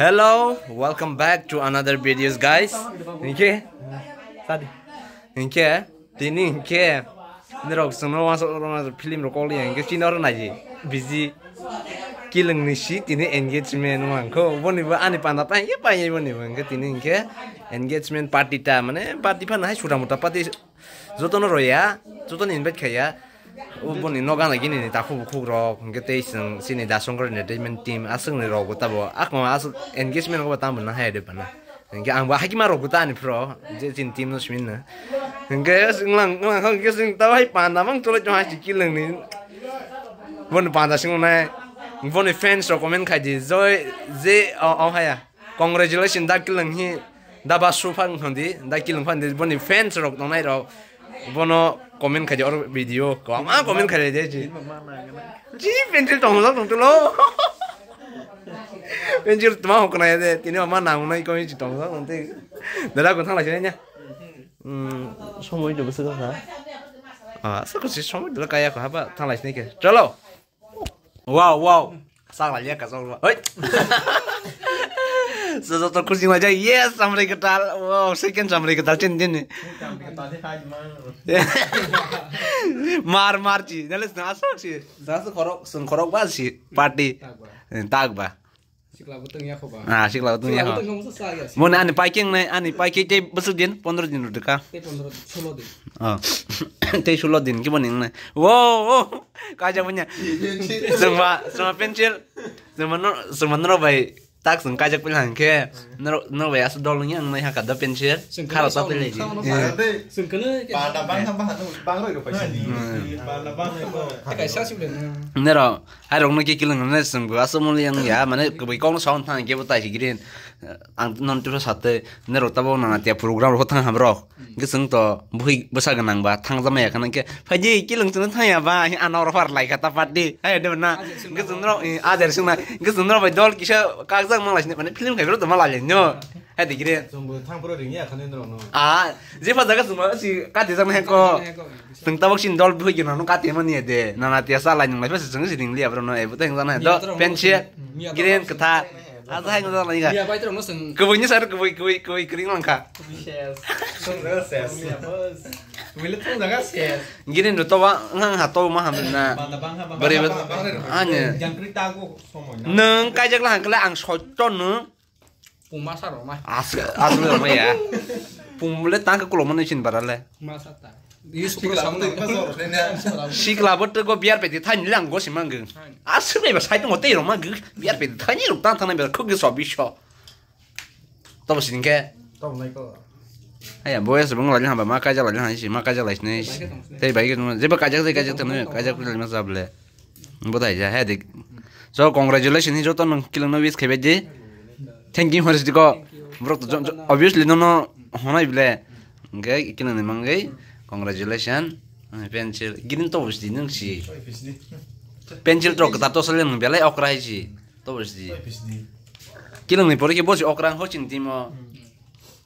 Hello, welcome back to another videos guys. Inke, tadi, inke, tini inke, ini rok semua masuk orang masuk film rok oli inke, kini orang aja busy, killing nih sih, tini engagement mang, kok, bukan ibu ani panda pan, apa ya panya ibu nih mang, tini inke, engagement party time, mana party panah hai sudah mutapati, zoto noro ya, zoto invite kayak uboni nogana gini ni ta khub khub ro nge te sing sini da song kor entertainment team asung ni ro ta bo ak ma as engagement ko ta mo na ha de bana nge ang ba haki ma ro ta ni pro je tin team no smin na nge sing lang lang hang ge sing ta hai pan da mang to le jo ha chi ki lang ni bon pan da sing na bon fans ro comment khai di joy je o ha ya congratulations da ki lang hi da ba su phang hon di da ki lang phang di bon fans ro nong nai ro bono comment khai cho video có à, má comment khai đấy chứ chứ bên trên đồng lắc đồng tôi lo bên trên tụi má học cái này thì tí nữa má nào này coi chỉ đồng lắc đồng tôi để ra còn thằng này chứ nhá um ừ. xong rồi được sự đó hả à sao có gì xong rồi được cái của hả thằng này thế kia trở lâu wow wow sang lại nhá cả xong rồi ấy तो कुर्सी yes जाए ये wow second टाल वो सेकंड सामने के टाल चिन sih मार मार ची नले नासो ची नासो खरो सुन खरो बा ची पार्टी ताग बा Sikla betung ya kok, Nah, sikla betung ya kok. Mau ya, ane packing nih, ane packing teh besok din, pondor din udah kah? Teh pondor, solo din. Oh, teh solo gimana nih? Wow, wow, kaca punya. Iya, iya, iya. Semua, semua pensil, semua, semua baik tak sung kajak pilihan ke nor norwaya su dolung yang nai hakada pensil kalau tak pilih sung kene pada bang bang bang roi rupai sini pada bang itu kayak sih sudah nero ada orang kiki kilang nai sung gua semua yang ya mana kebai kong sound tang kita butai sih girin ang non tu sate nero tabo nana tiap program rokok tang hamrok ke sung to buhi besar kenang ba tang sama ya kanan ke faji kilang tuh tanya ba anor far lai kata pati ayo deh na ke nero ada sung sana, ke sung nero dol kisah sak mang lajin mana film kayak tuh mang lajin nyo eh di kiri sumbu tang pro ringnya kan itu no ah jadi pada kan semua si kati sama heko teng tabok sin dol buh gino no kati emang niade, nana tiasa lajin mas pasti sengsi ding liya bro no eh butuh yang sana itu pensi kiri kata ada yang sana lagi kan? Iya, baik terus nusen. saya kebuy kebuy kebuy kering langka. Kebuy ses. Kebuy ses. Willet udah kasih. Gini nu tawa ngang hato mah hamna. Bari bet. Anya. cerita krita aku somonya. Neng kajak lah kala ang soccon ne. mah. As as mah ya. Pumle tang kulo mana cin barale. Masa ta. Siklabot go biar peti tani lang go simang geng. Asli beba sai tong otei romang geng. Biar peti tani ruk tang tang na biar kok ge sobi sho. Tawa sini ke. Tawa naik Aya, boya sebung lagi hamba mak aja lagi hansi, mak aja lagi nih. Tapi baik itu, jadi kajak sih kajak temen, kajak pun lima sable. Buat aja, heh dek. So congratulations ini jatuh nong kilo nobis kebet je. Thank you harus diko. Bro, obviously nono hona ibile. Gak, kilo nih mangai. Congratulations. Pencil, gini tuh bos di nung sih. Pencil trok, tapi tuh selain biarlah okrai sih. Tuh bos di. Kilo nih, pori kebos okrang hocin timo.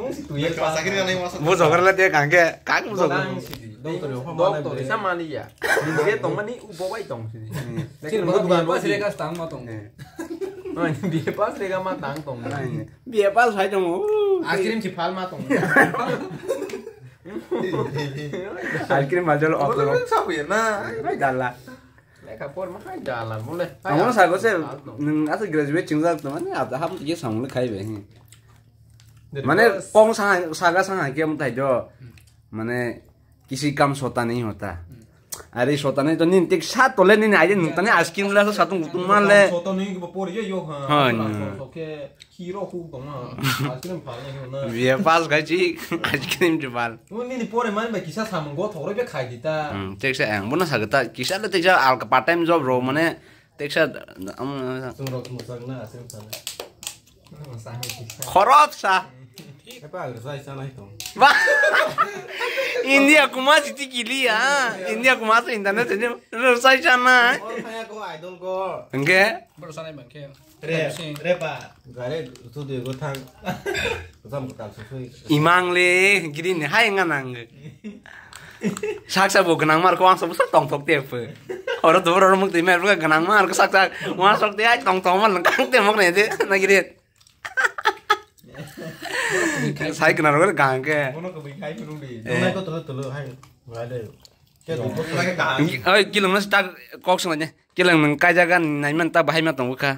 konstituye masakin kan yang masuk mau sokar lah dia kange kan mau sokar dokter bisa mali ya dia tong mani ubo wai tong sini sini mau bukan pas dia kas tang matong biar pas dia kan matang tong biar pas saya tong akhirnya cipal matong akhirnya majal otot sapu ya nah jalan Kamu harus saya nggak graduate cingzak teman ya, ada ham tuh jadi samul kayak begini. मैंने पोंग संग, सागा के मुता जो मैंने किसी काम सोता नहीं होता हम्म। अरे सोता नहीं तो नहीं टिक सात तोले नहीं आइए नहीं आइसक्रीम ले तो सातों गुतुन मान ले सोता नहीं कि पोर ये यो हां हां ओके हाँ, हाँ। हाँ, तो हीरो हु गमा तो आइसक्रीम पाने हो ना ये पास वो नहीं पोरे मान बे किसा सामन गो थोड़े पे खाई देता हम हम्म, टिक से एंग बना सकता किसा ले टिक से खराब सा Ini aku masih dia, ini aku masih internet ini selesai sana. idol ko. Engke? Berusaha bangke. Re, re pa. Gare tu dia go thang. Kusam kutal susui. Imang le, gini nih hai enggak nang. Sak sa bo kenang mar ko ang tong tok tiap. Orang tuh orang mukti mer bukan kenang mar ko sak sak. tiap tong tong mar lengkang tiap mukne itu. Nah gini. sai cái nào nó càng cái ơi kia lần nó start cox mà nhé kia lần mình cái ra này mình ta bảy mặt tổng quốc ca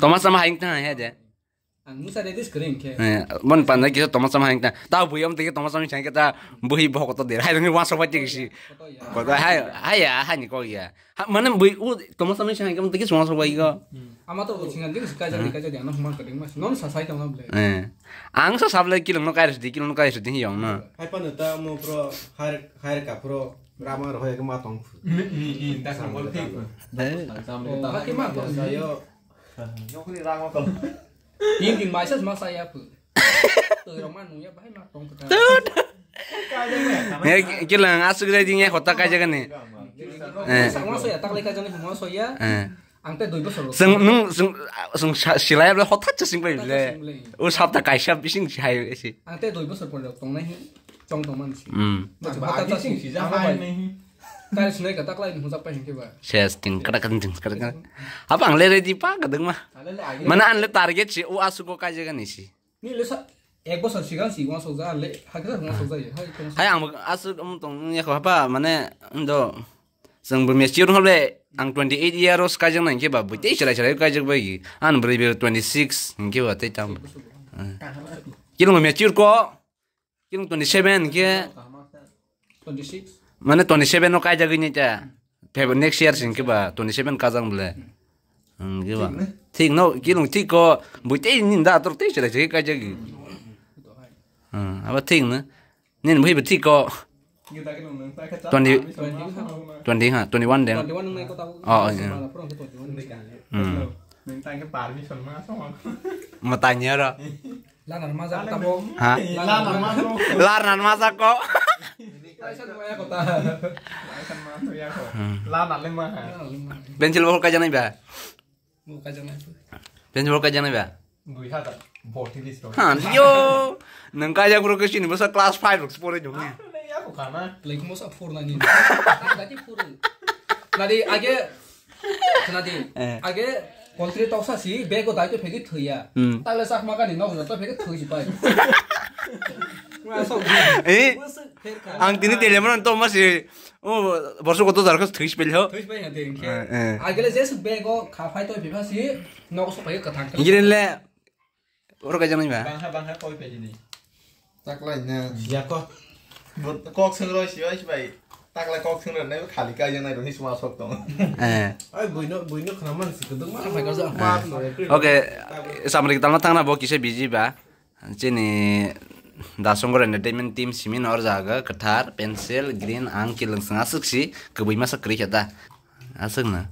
tổng mắt sao mà hành thế này hết đấy mon pandai kita tomat sama yang tahu bu yang tiga tomat sama yang kita buhi bahwa kota dia hanya uang sobat jadi sih kota hai hai ya hanya kau ya mana bu u tomat sama yang kita tiga uang sobat juga ama tuh kucing nanti suka jadi kaca dia nggak mau kering mas non sasai tuh nggak boleh eh angsa sabla kilo nggak kaya sedih kilo nggak yang mana hai panita mau pro hair hair kapro ramar hoya kemana tong ini ini tak sama tuh tak sama tuh tak sama tuh tak sama ยิงยิงไปซะสมาสายอ่ะปึตึรอมานูยะไปมาตรงตึดเฮ้ยเกลังอาสึกได้ยิงเนี่ยขอตักกันจังนี่เออสังมาสอยตักเลยกันจังนี่สมาสอยอ่ะเอออังเต้ดุยบ่สรุปซึ่งนึงซึ่งซึ่งสิลายบ่ขอตักจะสิงไปเลยโอ้สับตักไกชับสิงชายเอซิอังเต้ดุยบ่สรุปตรงนั้นตรงตรงมันสิอืมบ่ตักจะสิงสิจะหายนี่ Tari kata lain musapa yang kiba. Saya sting kada kencing kada kada. Apa ang lere di pak kadang mah. Mana an target sih u asu ko kaje kan isi. Ni le sa ek bosan sih kan sih gua soza le hakira gua soza ya. Hai ang asu um tong ya apa mana ndo sang bermesir hole ang 28 years kaje bukti sih lah sih cerai kaje bagi an berbe 26 kiba te tam. Kilo mesir kok Kilo 27 ke 26 mana Tony Seven kaya jago ini cah Pepe next year sih kira Tony Seven kazang bela hmm kira tik no kira nung tik kok buat ini nih dah terus tik sudah kaya jago hmm apa tik nih nih mungkin buat tik kok Twenty twenty ha di one deh. Oh iya. Hmm. Mau tanya lo. Lah nan masa kok? Lah nan masa kok? Bensin mau kajian apa? Mau kajian apa? Bensin mau kajian apa? Gue kata, botilis. Hah, yo, nengka aja kelas five, bos pura jomnya. Aku hmm. karena, iya, lagi mau sah pura nanti. Tadi pura. aja, nanti, aja kontri eh. toksa sih, bego tadi tuh pergi ya. Hmm. Tadi sah makan ini, nggak usah tuh sih pak. 안 근데 데려면 또 맛이 어 벌써 것도 다 가서 드시 빌려. 드시 빌려 되는 게. 아 그래서 배고 카페도 비바시 너고 속에 거탕 이래래. 오로 가자는 거야. 방하 방하 거기 빼지니. 딱 라이네. 야코. 뭐꼭 생으로 쉬어 쉬 바이. 딱 라이 꼭 생으로 내가 칼이 가야 되나 이런 희수와 속도. 예. 아이 보이노 보이노 그나마 쓰거든 말 가서 마. 오케이. 사람들이 담나 탕나 뭐 기세 비지 봐. 진이 dasong gore entertainment team simi nor zaga ketar pensil green angki langsung asuk si ke bima sakri kata asuk na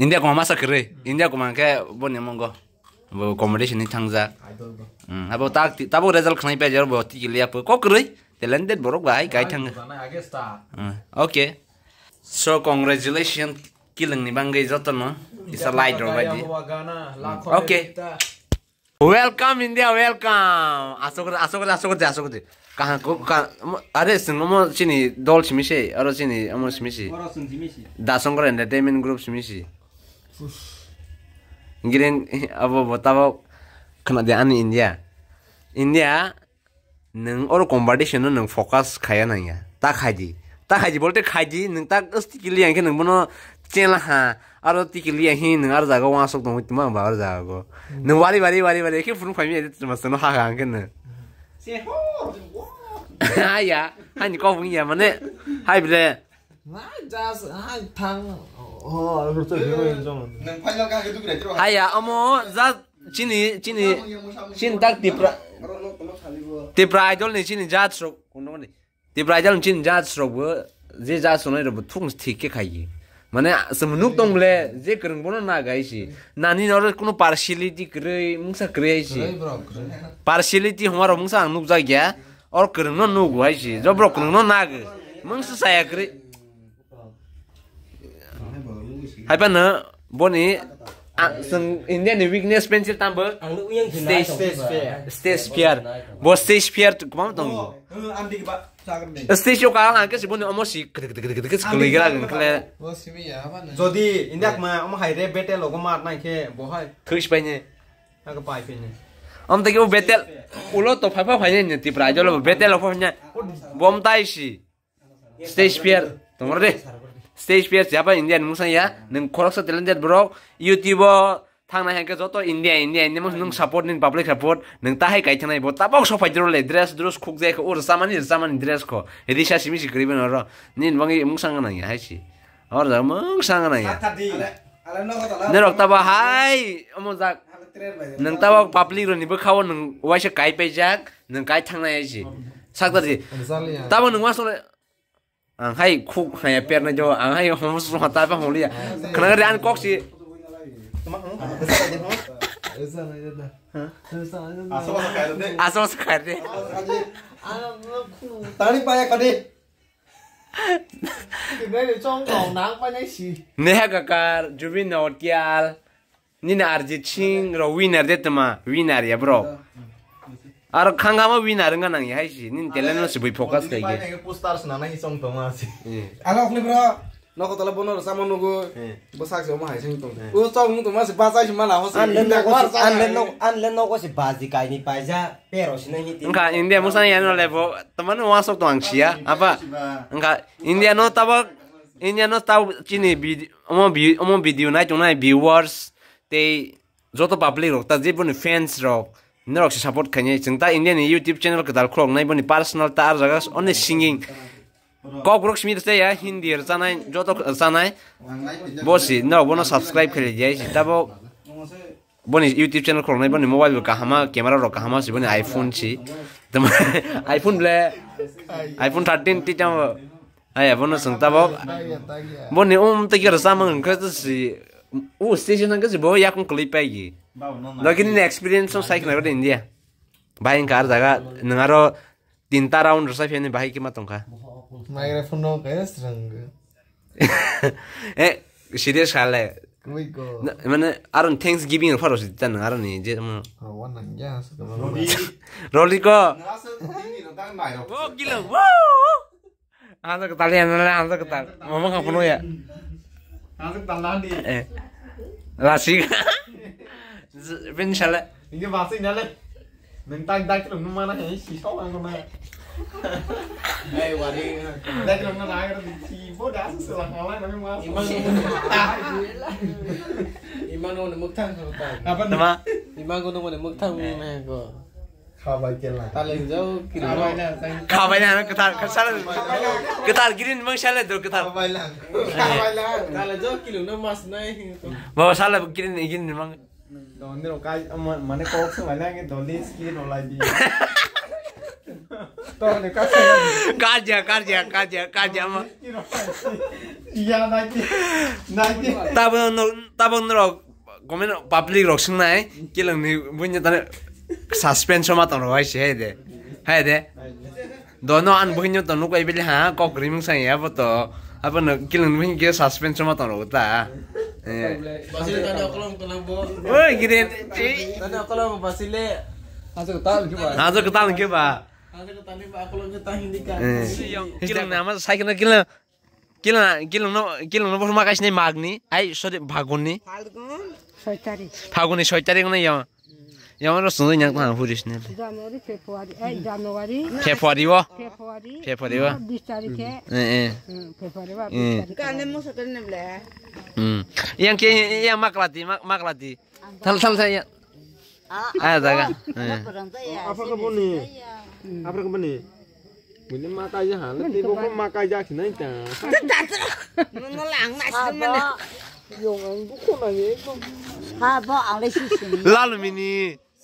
india kuma masa kri india kuma ke bo ni monggo bo accommodation ni tangza hmm, abo tak tabo result khnai pe jar bo ti ki liya ko kri talented borok bhai kai thanga hmm, oke so congratulations killing ni bangai jotno is a light over oke okay. Welcome India, welcome. Asok, asok, asok, asok, asok. Kahan, kahan. Ares, semua sini, dol sini sih, aro sini, semua sini sih. Aro sini sih. Dasong kau entertainment group sini sih. Giren, abo botabo, kena dia ani India. India, neng orang competition neng, neng fokus kaya nanya. Tak haji, tak haji, boleh tak haji, neng tak istikilian kau neng Buno cina ha. aro ti kilia hi nang ar zaga wa sok dong itima ba ar zaga go nang wali wali wali wali ke furun khami ede tuma sano ha gang ken se ho ha ya ha ni ko fung ya mane hai bre ma das ha tang 어, 그렇죠. 그거 인정. 난 팔려 가게도 그래. 하야, 어머, 자 chini chini chin tak tipra tipra idol ni chini jat sro kuno ni tipra idol chini jat sro bo je jat sro ni ro thung thik ke khai মানে সেমনুক দং বলে যে করং বনো না গাইছি নানি নর কোনো পার্সিয়ালিটি ক্রই মুসা ক্রিয়াইছি পার্সিয়ালিটি হমার মুসা নুক যা গিয়া और करंग नो नुग वाइसी जब रो करंग नो नाग मंग से साया करे हाय पन बोनी जों इन्डियानि विकनेस पेन्सिल टाम्बो स्टेज स्टेज फियार बो स्टेज फियार गोबां दं स्टेज योगा आं आंखौ सिबो अमो सि गोलैगोन आं ओंखायनो जदि इन्डियाक मा अमो हाइरे बेटेल लगो मार नायखे बहाय थैस बायने आंखौ बायफैनो अम तक वो बेटेल उलो तो फाफा फाइने ने टिप्रा जलो बेटेल फाइने बम ताइसी स्टेज फियार तुम्हारे 스테이지 피어스 잡은 인디안 무상이야 능 코럭서 들은데 브로 유튜버 thang na hen ke zoto india india ni mong support nin public support nang ta hai kai chana bo ta bok sofa jro le dress dress khuk ze ko ur saman ni saman dress ko edi sha simi si kriben ro nin wangi mong sang na ya hai chi aur da mong sang na ya ala no ko ta la ne rok ta ba hai mo za nang ta ba public ro ni ba khaw nang wa sha kai pe jak nang kai thang na ya chi sak da ji ta ba nang wa so ang hai khu hai per na jo ang hai hom su ha ta ba hom lia ya. khana re an kok si asal sekar deh tani paya kade Kibeli chong kong nang pa nai si Neha ya kakar Jubin Nautial Nina Arjit Singh Ro winner deh tema Winner ya bro Aro kangga mau win arang nang ya sih. nih telan lo sebui fokus kayak gitu. Ini pustar senana isong toma sih. Aku kli bro. Noko tala bono sama nugu bosak sama hai sing tong. U tong nung toma si basa cuma lah hosi. Anlen noko anlen noko anlen noko si basi kai ni paja pero sih nangi. Enggak India musan ya no lepo teman masuk tuang sia apa? Enggak India no tabak India no tahu cini video omong video omong video naik cuma viewers teh joto public rok tadi pun fans rok. nerok se support khaine chengta indian youtube channel kadal khrok nai boni personal ta ar jagas only singing kok rok smith te ya hindi er janai joto janai bosi no bono subscribe khale jai tabo boni youtube channel khrok nai boni mobile ka hama camera rok hama si boni iphone si tama iphone ble iphone 13 ti jam aya bono sangta bo boni um te ger samang khata si u station ang ka si bo yakun clip ai lakini ni experience of cycle di india bahin kar daga nangaro tinta round rosa fiani bahi kima tongka microphone no kayas rang eh serious kale মানে আৰু thanks giving ৰফাৰ হৈছে তেতিয়া নহয় আৰু নিজে ৰলি ক আনক তালি আনলে আনক তাল মম Eh, lassi Vinh sao lại Ini pasti dah leh. Mentang dah kalau nama nak yang si sok ang nama. Eh, wari. Dah kalau nama nak ada si bo dah sesulah kalah nama mas. Iman Iman kau nak muktang kau tak. Apa nama? Iman kau nak muktang mana kau. Khabar kelah. Tarik jauh kiri. Khabar lah. Khabar lah. Ketar ketar. Ketar kiri memang salah tu ketar. Khabar lah. Khabar lah. Tarik jauh kiri nama mas naik. Bawa salah kiri kiri memang. Donde kai mane kok se mane nge doli skin olai di. Donde ka se kerja kerja kerja kerja mah. Iya nanti nanti. Tabang tabang nro komen public rock sing nai kilang ni punya tane suspension mah tanro hai se de. Hai de. Dono an bunyo tonu kai beli ha kok griming sang Apa nak bunyi ke suspension mah tanro ta. हजुर कताल के भा साइकल किन किन किन न किन नपर्छ मकाइस नै माग्ने है सरी भागुन्नी फागुन्नी छैतारी नै यहाँ 영어로서 Januari 양도 eh Januari. 지난월이 wa? 에 지난월이 wa? 페포아리 페포아리와 Eh Eh 예. 페포아리와 비슷하게. 그안에 무슨 그런 래 Hmm. yang ke yang maklati mak maklati. Tal tal saya. Ah, ada kan? Apa Eh, Apa kebuni? Mungkin makanya halat, ibu pun makanya kena itu. Tidak, mengulang masih mana? Yang bukan lagi. Ha, apa Alis sih. Lalu mini.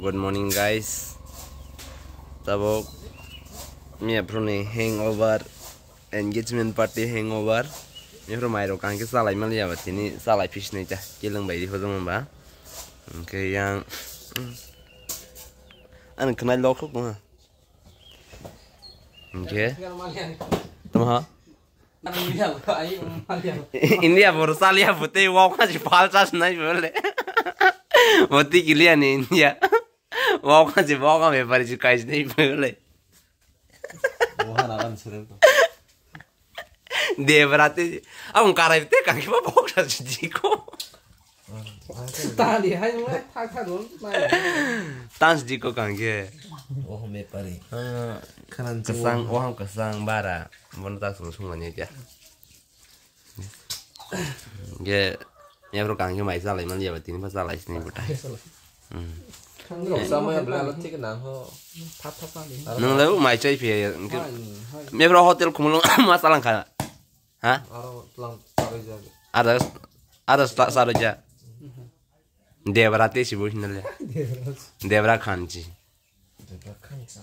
good morning guys tabo mi aprone hangover engagement party hangover mi ro mai ro kan ke salai mal ya ini salai fish nei ta kelang bai ho zaman oke yang mm. an kenal lok lok ma ke tama ini India baru salia putih wong kan palsas falsas naik boleh putih kilian India واقعا واقعا میبری چی کاش نمیبری Debrate. Ah, un cara te kan kiba boksa jiko. Tali hai mulai tak tak dong. Tans jiko kan ge. Oh me pari. Kanan kesang oh kesang bara. Mon tak sung sung nya ja. Ge ya bro kan ge mai sala man ya batin pa sala isni butai. Hmm. Nung lewu mai cai pia mungkin. Mie bro hotel kumulung masalah kan? ha Ada ada setelah saroja. Devrate sih bu hinalnya. Devra kanji. Devra kanji.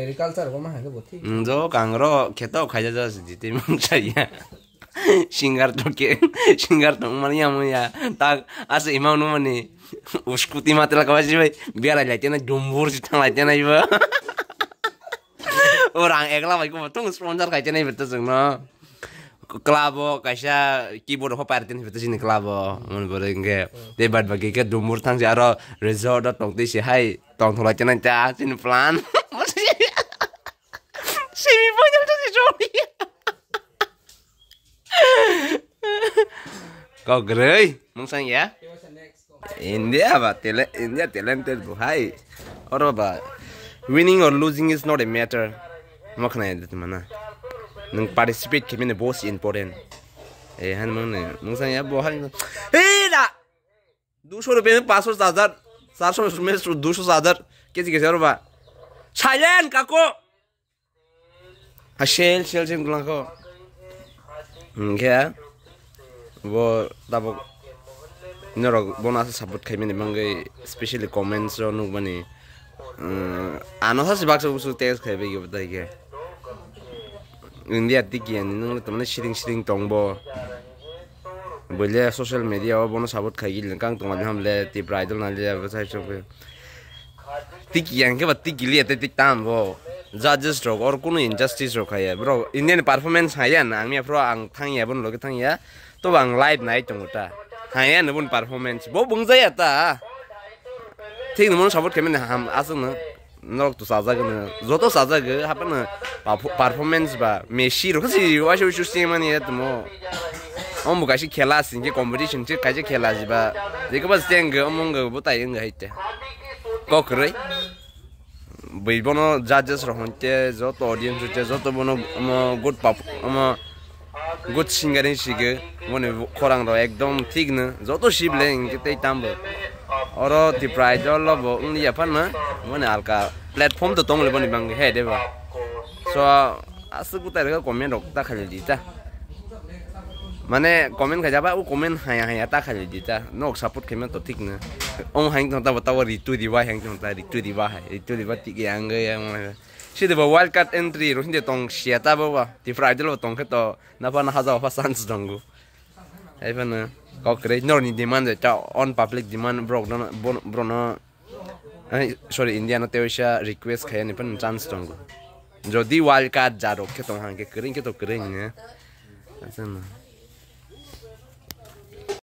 एग्रीकल्चरकोमा खाएको भो थियो जो घाङ्रो खेत खाइजा जस झिते मन छ यहाँ सिङ्गार टोके सिङ्गार टोकमा यहाँ म यहाँ ताक आज हिमाउनु भने उसकुती मात्र कवासी भाइ बिहार ल्याइदिएन डुम्बुर चिठाङ ल्याइदिएन इब ओराङ एक्ला भएको भत्तुङ स्पोन्सर खाइदिएन भेट्छ जुन क्लाब कैसा किबोर्ड हो पाएर त्यहाँ भेट्छ नि क्लाब मन पऱ्यो इङ्गे त्यही बाटो बाँकी क्या डुम्बुर थाङ र रिजोर्ट टोक्दैछ हाई टङ थोला त्यहाँ त्यहाँ चाहिँ plan mi vogliono tutti giorni. Có gửi, muốn sang giá. India ba tele India talented bhai. Aur ba winning or losing is not a matter. Makna hai dit mana. Nung participate kimi ne boss important. Eh han mang ne mung sang ya bo han. Hey da. 200 रुपए में 500 सादर 400 में 200 सादर कैसे कैसे और बा silent काको Asyel, syel sim kulang ko. Kaya, wo tabo nero bonasa support kay mini mangi especially comments ro nu bani ano sa sibak sa usu text kay bigi bata ke india tiki ani nung tamne shiring shiring tongbo बोले social media और बोनो सबूत खाई गई लंकांग तुम्हारे हम ले ती ब्राइडल ना ले बस ऐसे तिक यंग के बत्ती गिली है तिक ताम वो judges rok or kuno injustice rok haya bro indian performance haya na angmi afro ang thangya bun loge thangya to bang live nai tongota haya na bun performance bo bung jaya ta ঠিক মন সাপোর্ট কেমন হাম আছে না নরক তো সাজাগন যত সাজাগ হাপন পারফরমেন্স বা মেশি রকসি ওয়াশ ওয়াশ সিমান ইয়া তমো অম্বু কাশি খেলা আছে যে কম্পিটিশন যে কাজে খেলা আছে বা দেখবা স্ট্যাঙ্গ অমঙ্গ বোতাই ইঙ্গ হাইতে কক রই বিভিন্ন জাজেছ ৰহন্তে য'ত অডিয়েঞ্চ হৈছে য'ত বনো গুড পাপ আমাৰ গোট চিংগাৰী চিগে মানে খৰাং একদম ঠিক নে য'ত চিবলে ইংগিতেই তাম্ব অৰ তি ল'ব উনি এফান নে মানে হালকা প্লেটফৰ্মটো তংলিব নিবাংগে হে দেবা চ আছে গোটাই কমেণ্ট দা খালি দিতা mane komen ka jaba u komen haya haya ta kha ji ta no support ke to tik na on hang no ta tu di wa hang no ta di tu di wa di tu di wa ti ge ya ang ge ya shi de ba entry ro hin tong shi ta ba ba di fra lo tong ke to na pa na ha za san z dong gu ai ba na ko kre no ni demand ta on public demand bro no bro no ai sorry india no te wisha request kaya ni pa na chance dong gu jo di wild card ja ke to, hang ke ke to ya. ne ᱟᱥᱮᱱᱟ